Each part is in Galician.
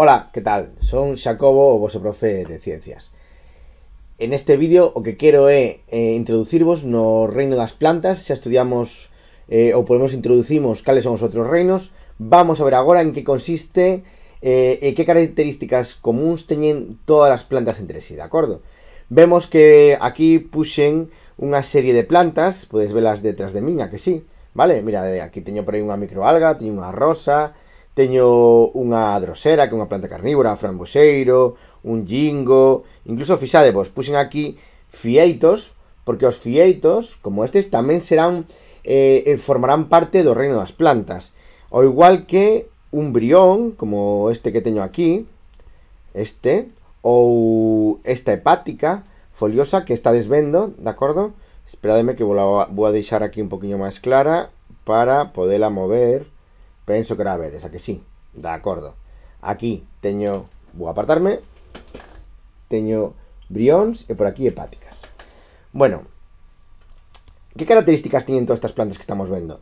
Ola, que tal? Son Xacobo, o voso profe de Ciencias. En este vídeo o que quero é eh, introducirvos no reino das plantas, xa estudiamos eh, ou podemos introducimos cales son os outros reinos, vamos a ver agora en que consiste eh, e que características comuns teñen todas as plantas entre sí, de acordo? Vemos que aquí puxen unha serie de plantas, podes velas detrás de miña, que sí, vale? Mira, aquí teño por aí unha microalga, teño unha rosa, Teño unha drosera, que é unha planta carnívora, framboxeiro, un jingo, incluso fixade, vos puxen aquí fieitos, porque os fieitos, como estes, tamén serán eh, formarán parte do reino das plantas. Ao igual que un brión, como este que teño aquí, este, ou esta hepática foliosa que está desvendo, de acordo? Esperademe que vou, a, vou a deixar aquí un poquinho máis clara para podela mover Penso que era a vedes, a que sí. De acordo. Aquí teño, vou apartarme, teño brións e por aquí hepáticas. Bueno, que características teñen todas estas plantas que estamos vendo?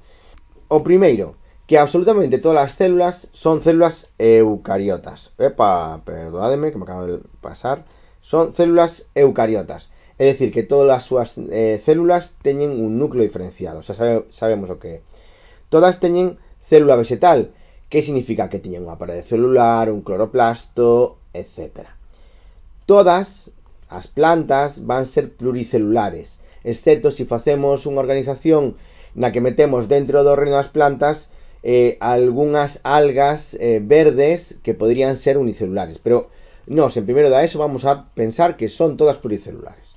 O primeiro, que absolutamente todas as células son células eucariotas. Epa, perdonademe que me acabo de pasar. Son células eucariotas. É dicir, que todas as súas eh, células teñen un núcleo diferenciado, xa sabe, sabemos o que é. Todas teñen célula vegetal, que significa que tiñan unha parede celular, un cloroplasto, etc. Todas as plantas van ser pluricelulares, excepto se si facemos unha organización na que metemos dentro do reino das plantas eh, algunhas algas eh, verdes que poderían ser unicelulares. Pero nos, en primeiro da eso, vamos a pensar que son todas pluricelulares.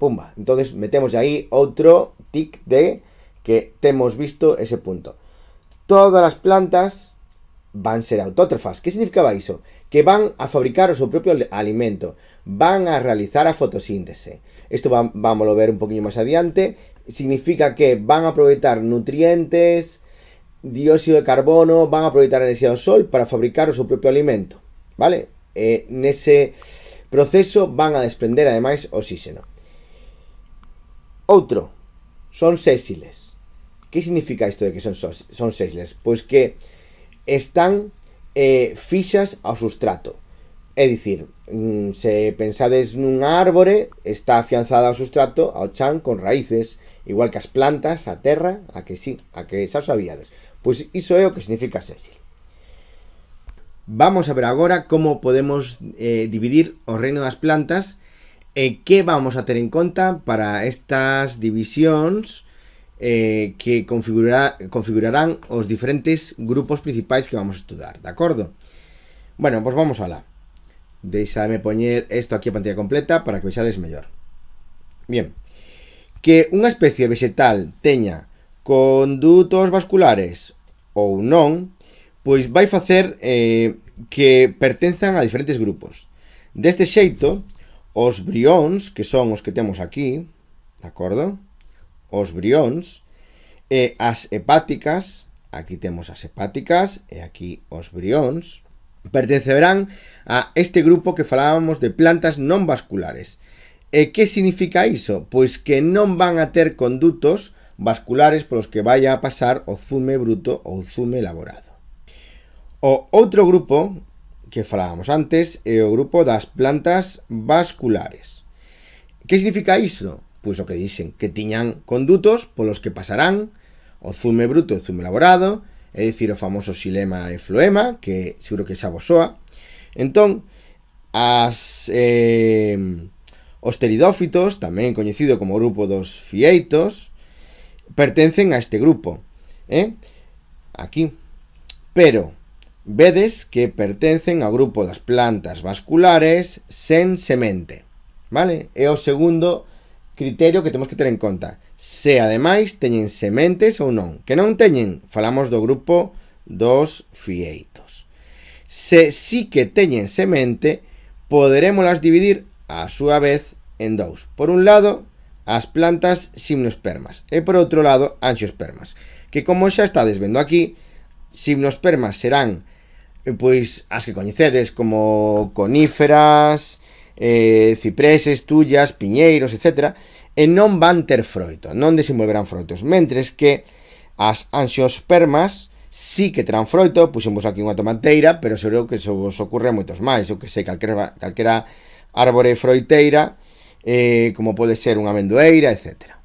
Pumba. Entonces metemos aí outro tic de que temos visto ese punto todas as plantas van ser autótrofas. Que significaba iso? Que van a fabricar o seu propio alimento, van a realizar a fotosíntese. Isto vamos a ver un poquinho máis adiante. Significa que van a aproveitar nutrientes, dióxido de carbono, van a aproveitar a enerxía do sol para fabricar o seu propio alimento. Vale? E nese proceso van a desprender ademais oxígeno. Outro, son sésiles. Que significa isto de que son, son sexless? Pois que están eh, fixas ao sustrato. É dicir, mm, se pensades nun árbore, está afianzada ao sustrato, ao chan, con raíces, igual que as plantas, a terra, a que sí, a que xa sabíades. Pois iso é o que significa sexil. Vamos a ver agora como podemos eh, dividir o reino das plantas e que vamos a ter en conta para estas divisións eh, que configurará, configurarán os diferentes grupos principais que vamos a estudar, de acordo? Bueno, pois pues vamos alá. Deixadme poñer isto aquí a pantalla completa para que vexades mellor. Bien. Que unha especie vegetal teña condutos vasculares ou non, pois vai facer eh, que pertenzan a diferentes grupos. Deste xeito, os brións, que son os que temos aquí, de acordo? os brións e as hepáticas, aquí temos as hepáticas e aquí os brións, pertencerán a este grupo que falábamos de plantas non vasculares. E que significa iso? Pois que non van a ter condutos vasculares polos que vai a pasar o zume bruto ou zume elaborado. O outro grupo que falábamos antes é o grupo das plantas vasculares. Que significa iso? pois o que dixen, que tiñan condutos polos que pasarán o zume bruto e zume elaborado, é dicir, o famoso xilema e floema, que seguro que xa vos soa. Entón, as, eh, os teridófitos, tamén coñecido como grupo dos fieitos, pertencen a este grupo. Eh? Aquí. Pero, vedes que pertencen ao grupo das plantas vasculares sen semente. Vale? É o segundo criterio que temos que ter en conta se ademais teñen sementes ou non que non teñen, falamos do grupo dos fieitos se sí si que teñen semente poderémolas dividir a súa vez en dous por un lado as plantas simnospermas e por outro lado anxiospermas que como xa estades vendo aquí simnospermas serán eh, pois as que coñecedes como coníferas, eh, cipreses, tullas, piñeiros, etc., e non van ter froito, non desenvolverán froitos, mentres que as anxiospermas sí que terán froito, puxemos aquí unha tomateira, pero seguro que se vos ocurre moitos máis, eu que sei, calquera, calquera árbore froiteira, eh, como pode ser unha amendoeira, etcétera.